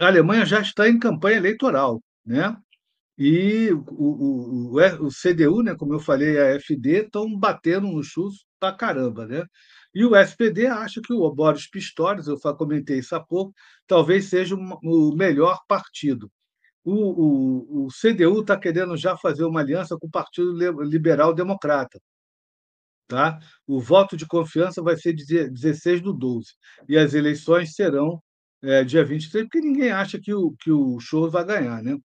a Alemanha já está em campanha eleitoral, né? E o, o, o, é, o CDU, né, como eu falei, a FD estão batendo no chus pra caramba, né? E o SPD acha que o Boris Pistorius, eu comentei isso há pouco, talvez seja o melhor partido. O, o, o CDU está querendo já fazer uma aliança com o Partido Liberal Democrata. Tá? O voto de confiança vai ser 16 do 12 e as eleições serão é, dia 23, porque ninguém acha que o, que o show vai ganhar, né?